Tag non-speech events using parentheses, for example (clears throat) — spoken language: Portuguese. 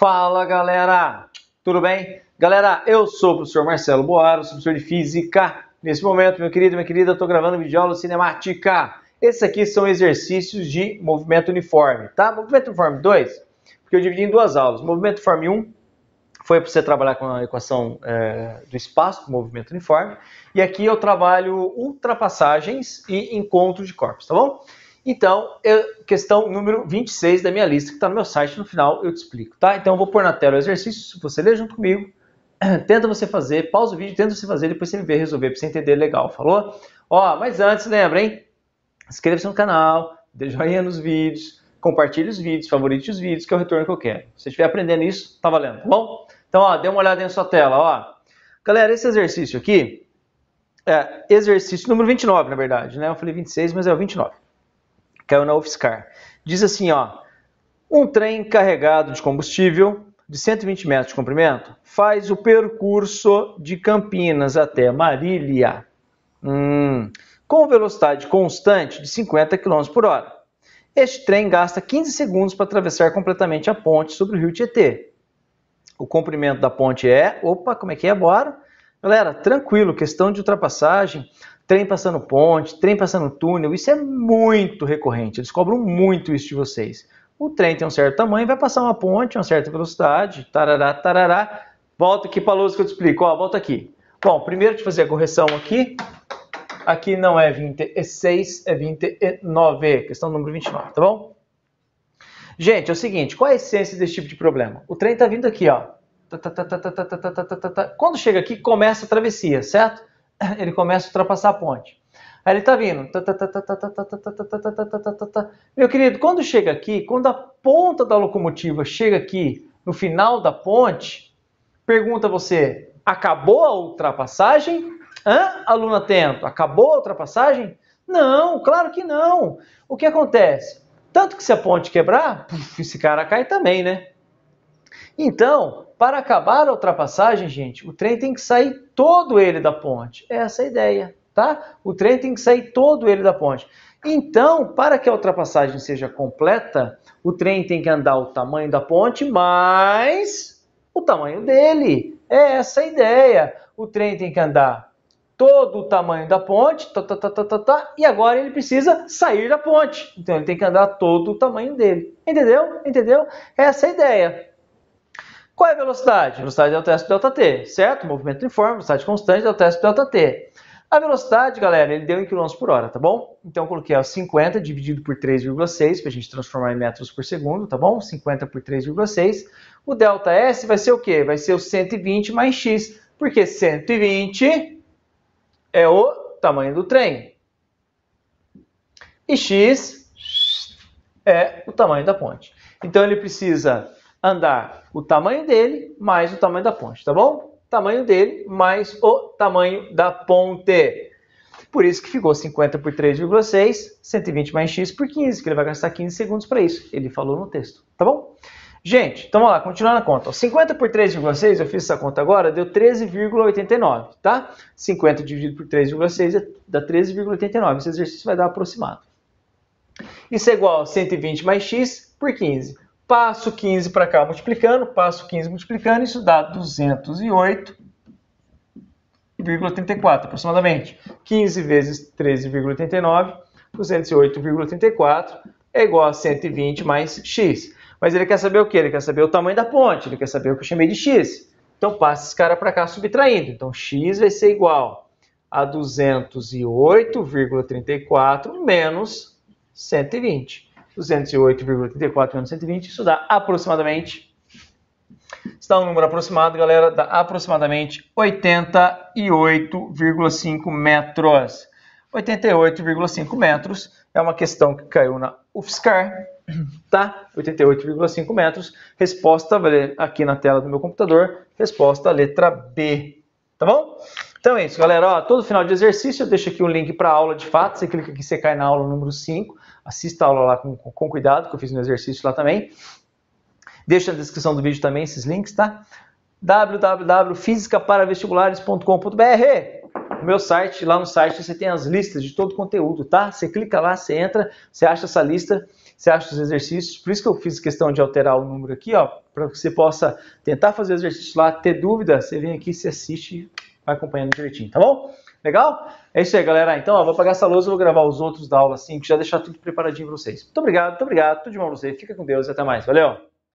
Fala galera, tudo bem? Galera, eu sou o professor Marcelo Boaro, sou professor de Física. Nesse momento, meu querido, minha querida, estou gravando um vídeo aula cinemática. Esses aqui são exercícios de movimento uniforme, tá? Movimento uniforme 2, porque eu dividi em duas aulas. Movimento uniforme 1 um, foi para você trabalhar com a equação é, do espaço, movimento uniforme. E aqui eu trabalho ultrapassagens e encontro de corpos, tá bom? Então, eu, questão número 26 da minha lista, que está no meu site, no final eu te explico, tá? Então, eu vou pôr na tela o exercício, você lê junto comigo, (clears throat) tenta você fazer, pausa o vídeo, tenta você fazer, depois você me vê resolver, para você entender legal, falou? Ó, mas antes, lembra, hein? Inscreva-se no canal, dê joinha nos vídeos, compartilhe os vídeos, favorite os vídeos, que é o retorno que eu quero. Se você estiver aprendendo isso, tá valendo, tá bom? Então, ó, dê uma olhada na sua tela, ó. Galera, esse exercício aqui é exercício número 29, na verdade, né? Eu falei 26, mas é o 29 caiu na UFSCar. Diz assim, ó, um trem carregado de combustível de 120 metros de comprimento faz o percurso de Campinas até Marília hum, com velocidade constante de 50 km por hora. Este trem gasta 15 segundos para atravessar completamente a ponte sobre o rio Tietê. O comprimento da ponte é, opa, como é que é agora? Galera, tranquilo, questão de ultrapassagem, trem passando ponte, trem passando túnel, isso é muito recorrente, eles cobram muito isso de vocês. O trem tem um certo tamanho, vai passar uma ponte, uma certa velocidade, tarará, tarará, volta aqui para a luz que eu te explico, ó, volta aqui. Bom, primeiro de fazer a correção aqui, aqui não é 26, é 29, questão número 29, tá bom? Gente, é o seguinte, qual é a essência desse tipo de problema? O trem está vindo aqui, ó, quando chega aqui, começa a travessia, certo? Ele começa a ultrapassar a ponte. Aí ele está vindo. Meu querido, quando chega aqui, quando a ponta da locomotiva chega aqui no final da ponte, pergunta você: acabou a ultrapassagem? Hã? Aluno atento, acabou a ultrapassagem? Não, claro que não. O que acontece? Tanto que se a ponte quebrar, puf, esse cara cai também, né? Então, para acabar a ultrapassagem, gente, o trem tem que sair todo ele da ponte. É essa é a ideia, tá? O trem tem que sair todo ele da ponte. Então, para que a ultrapassagem seja completa, o trem tem que andar o tamanho da ponte mais o tamanho dele. É essa a ideia. O trem tem que andar todo o tamanho da ponte, tá, tá, tá, tá, tá, tá, e agora ele precisa sair da ponte. Então ele tem que andar todo o tamanho dele. Entendeu? Entendeu? Essa é a ideia. Qual é a velocidade? Velocidade é o teste delta T, certo? Movimento uniforme, velocidade constante é o teste delta T. A velocidade, galera, ele deu em quilômetros por hora, tá bom? Então eu coloquei ó, 50 dividido por 3,6 para a gente transformar em metros por segundo, tá bom? 50 por 3,6. O delta S vai ser o quê? Vai ser o 120 mais x, porque 120 é o tamanho do trem. E x é o tamanho da ponte. Então ele precisa andar o tamanho dele mais o tamanho da ponte, tá bom? Tamanho dele mais o tamanho da ponte. Por isso que ficou 50 por 3,6, 120 mais x por 15, que ele vai gastar 15 segundos para isso. Ele falou no texto, tá bom? Gente, então vamos lá, continuando a conta. 50 por 3,6, eu fiz essa conta agora, deu 13,89, tá? 50 dividido por 3,6 é, dá 13,89. Esse exercício vai dar aproximado. Isso é igual a 120 mais x por 15 passo 15 para cá multiplicando, passo 15 multiplicando, isso dá 208,34 aproximadamente. 15 vezes 13,89, 208,34 é igual a 120 mais x. Mas ele quer saber o que? Ele quer saber o tamanho da ponte, ele quer saber o que eu chamei de x. Então passa esse cara para cá subtraindo. Então x vai ser igual a 208,34 menos 120. 208,34 menos 120, isso dá aproximadamente, está um número aproximado, galera, dá aproximadamente 88,5 metros. 88,5 metros é uma questão que caiu na UFSCar, tá? 88,5 metros. Resposta aqui na tela do meu computador, resposta letra B, tá bom? Então é isso, galera. Ó, todo final de exercício eu deixo aqui um link para a aula de fato. Você clica aqui, você cai na aula número 5. Assista a aula lá com, com cuidado, que eu fiz no exercício lá também. Deixa na descrição do vídeo também esses links, tá? www.fisicaparavestibulares.com.br meu site, lá no site você tem as listas de todo o conteúdo, tá? Você clica lá, você entra, você acha essa lista, você acha os exercícios. Por isso que eu fiz questão de alterar o número aqui, ó, para que você possa tentar fazer o exercício lá, ter dúvida, você vem aqui, você assiste vai acompanhando direitinho, tá bom? Legal? É isso aí, galera. Então, ó, vou apagar essa luz, vou gravar os outros da aula 5, já deixar tudo preparadinho para vocês. Muito obrigado, muito obrigado, tudo de bom pra vocês. Fica com Deus e até mais. Valeu!